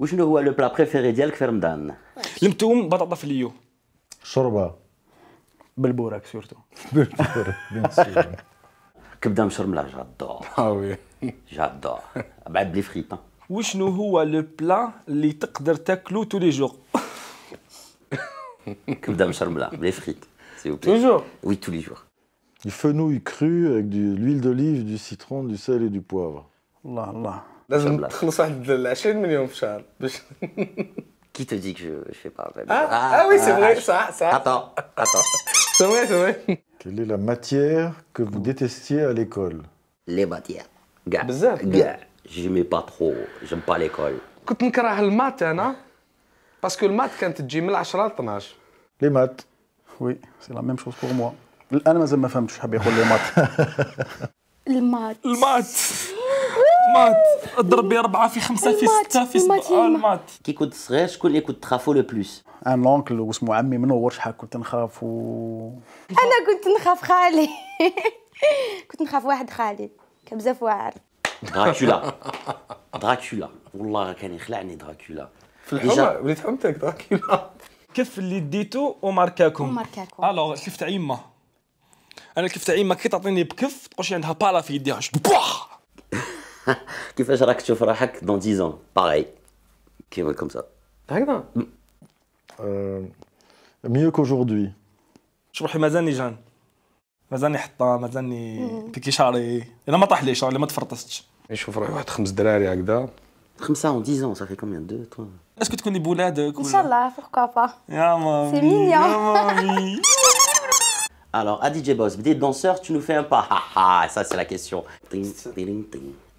وشنو هو لو بلا بريفيري ديالك في رمضان المتوم بطاطا في شوربه بالبوراك سورتو بالبوراك بيان كبده اه وي بعد فريت وشنو هو لو بلا اللي تقدر تاكلو تو لي Toujours وي تو لي jours. Du cru avec de l'huile d'olive, du citron, du sel et du poivre. Je suis un peu plus de la chaîne, mais de Qui te dit que je ne fais pas ah, ah, ah oui, c'est ah, vrai, ça, ça. Attends, attends. C'est vrai, c'est vrai. Quelle est la matière que vous détestiez à l'école Les matières. Gars, je n'aimais pas trop, je n'aime pas l'école. Quand tu as le maths, tu Parce que le maths, quand tu as le maths, tu Les maths. Oui, c'est la même chose pour moi. Je suis pas peu plus de maths. Le maths. Le maths. مات اضرب ربعه أربعة في خمسة في ستة في سبعة المات كي كنت صغير شكون اللي كنت تخافو لو بلوس؟ ان لونكل واسمه عمي منور شحال كنت نخاف و... أنا كنت نخاف خالي كنت نخاف واحد خالي كان بزاف واعر دراكولا دراكولا والله كان يخلعني دراكولا في الحومه وليت حومتك دراكولا كف اللي ديتو وماركاكم وماركاكم الوغ كيف تعيمه انا كيف تعيمه كي تعطيني بكف تقولش عندها بالا في يديها كيفاش راك تشوف روحك dans 10 ans pareil كيما كوم سا هكذا ميو كوجوردي شوف روحي مازالني جان مازالني واحد خمس دراري هكذا en 10 ans ça fait combien de toi Est-ce que tu connais euh, pourquoi pas Alors, à Boss, des danseurs, tu nous fais un pas Ça, c'est la question.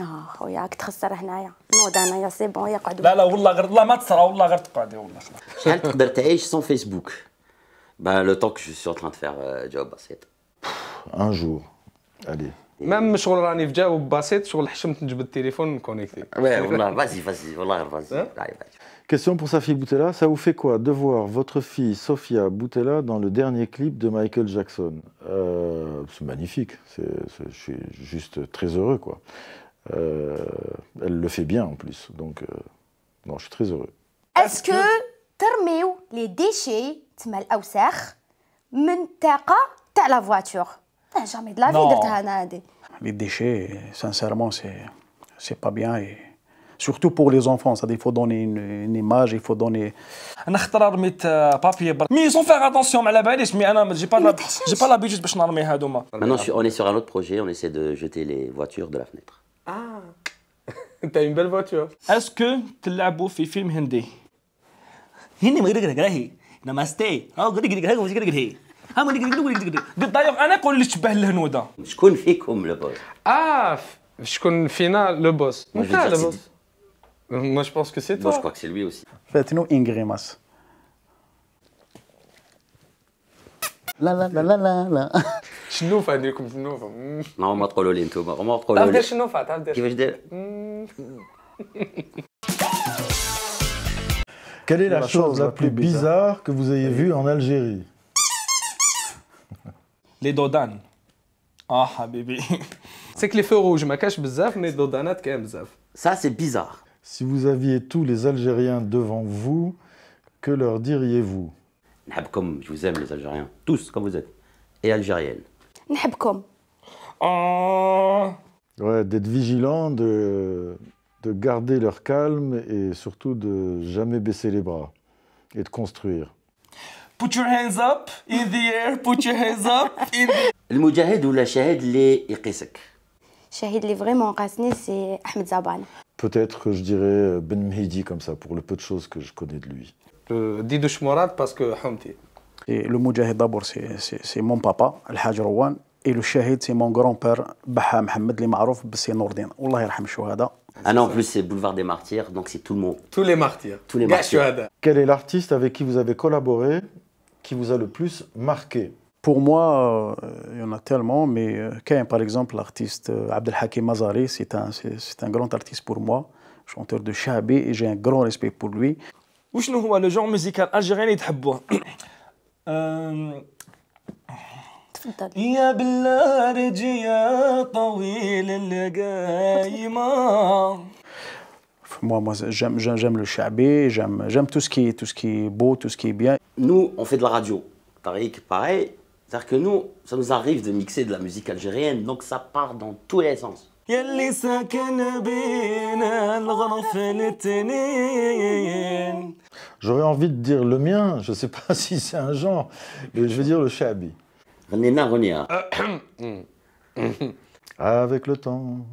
ah, chouia, tu te sers à rien, non, d'ailleurs, c'est bon, il est pas debout. là, là, oulala, gredla, mat ça, oulala, gred, est tu as pu vivre sans Facebook, ben, le temps que je suis en train de faire euh, job basse un jour, allez. même, je suis obligé de basse et je suis de mettre le téléphone connecté. oulala, vas-y, vas-y, oulala, hein؟ vas-y. question pour sa fille Boutella, ça vous fait quoi de voir votre fille Sophia Boutella dans le dernier clip de Michael Jackson euh, C'est magnifique, je suis juste très heureux, quoi. Euh, elle le fait bien en plus. Donc, euh, non, je suis très heureux. Est-ce que ترميو les déchets les الاوساخ من الطاقه تاع voiture jamais de la vie ça. les déchets sincèrement c'est c'est pas bien et surtout pour les enfants ça il faut donner une, image il faut donner انا ils ont attention مي mais bah, Mais j'ai pas, hein, maintenant on est sur un autre projet on essaie de jeter les voitures de la fenêtre انت اون بيل فوتور اسكو تلعبوا في فيلم هندي هندي ما غير راهي نماستي ها غير غير غير غير غير ها ما غير غير غير غير انا كل اللي تشبه لهنوده شكون فيكم لو بوس اه شكون فينا لو بوس انت لو بوس Moi, je pense que c'est toi. جو كوا crois que c'est lui aussi. faites لا لا لا لا لا لا شنوفه نديركم شنوفه هما تقولوا لي انتم تقولوا لي Quelle est la, chose, la plus bizarre, que vous ayez vue en Algérie Les dodanes. Ah, habibi. C'est que les feux rouges, ma cache bzaf, mais dodanat quand même bzaf. Ça, c'est bizarre. Si vous aviez tous les Algériens devant vous, que leur diriez-vous je vous aime les Algériens, tous comme vous êtes, et Algériennes. نحبكم oh. Ouais, d'être vigilant, de, de garder leur calme et surtout de jamais baisser les bras et de construire. Put your hands up in the air, put your hands up in Le ou la shahid li يقيسك shahid li vraiment qasni c'est Ahmed zaban Peut-être que je dirais Ben Mehdi comme ça pour le peu de choses que je connais de lui. dit euh, Didouche Morad parce que Hamdi. Et le Moujahid, d'abord, c'est mon papa, al et le Shahid, c'est mon grand-père, Baha Mohamed les c'est Allah Ah non, en plus, c'est Boulevard des Martyrs, donc c'est tout le monde. Tous les martyrs. Tous les martyrs. Quel est l'artiste avec qui vous avez collaboré qui vous a le plus marqué Pour moi, euh, il y en a tellement, mais euh, par exemple, l'artiste euh, Abdelhakim Mazari, c'est un, un, grand artiste pour moi, chanteur de Shabi, et j'ai un grand respect pour lui. le genre musical algérien moi, moi j'aime, j'aime, le chabé, j'aime, j'aime tout, ce qui est, tout ce qui est beau, tout ce qui est bien. Nous, on fait de la radio. Tariq, pareil. C'est-à-dire que nous, ça nous arrive de mixer de la musique algérienne, donc ça part dans tous les sens. J'aurais envie de dire le mien, je sais pas si c'est un genre, mais je vais dire le shabi. Avec le temps,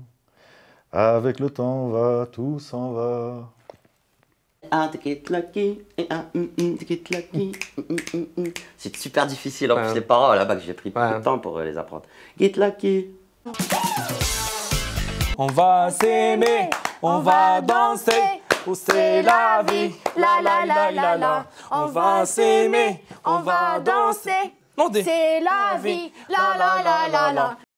avec le temps va, tout s'en va. C'est super difficile en plus les paroles là-bas que j'ai pris beaucoup de temps pour euh, les apprendre. On va s'aimer, on va danser. Oh, c'est la vie, la la la la la. On va s'aimer, on va danser. C'est la vie, la la la la la.